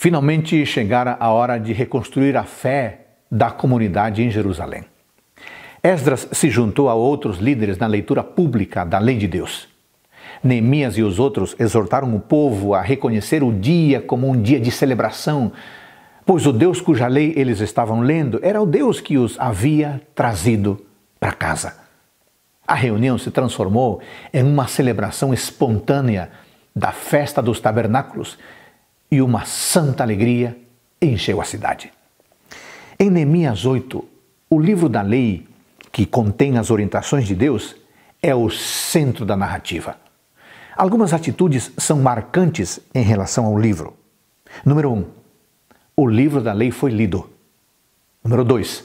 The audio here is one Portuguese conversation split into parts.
Finalmente chegara a hora de reconstruir a fé da comunidade em Jerusalém. Esdras se juntou a outros líderes na leitura pública da lei de Deus. Neemias e os outros exortaram o povo a reconhecer o dia como um dia de celebração, pois o Deus cuja lei eles estavam lendo era o Deus que os havia trazido para casa. A reunião se transformou em uma celebração espontânea da festa dos tabernáculos, e uma santa alegria encheu a cidade. Em Neemias 8, o livro da lei, que contém as orientações de Deus, é o centro da narrativa. Algumas atitudes são marcantes em relação ao livro. Número 1. Um, o livro da lei foi lido. Número 2.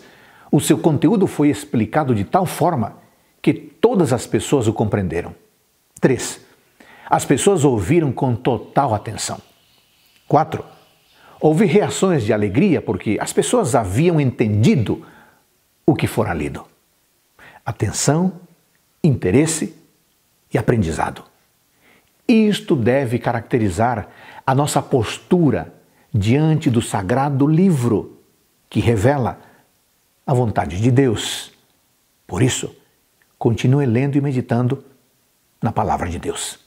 O seu conteúdo foi explicado de tal forma que todas as pessoas o compreenderam. 3. As pessoas ouviram com total atenção. 4. Houve reações de alegria porque as pessoas haviam entendido o que fora lido. Atenção, interesse e aprendizado. Isto deve caracterizar a nossa postura diante do sagrado livro que revela a vontade de Deus. Por isso, continue lendo e meditando na palavra de Deus.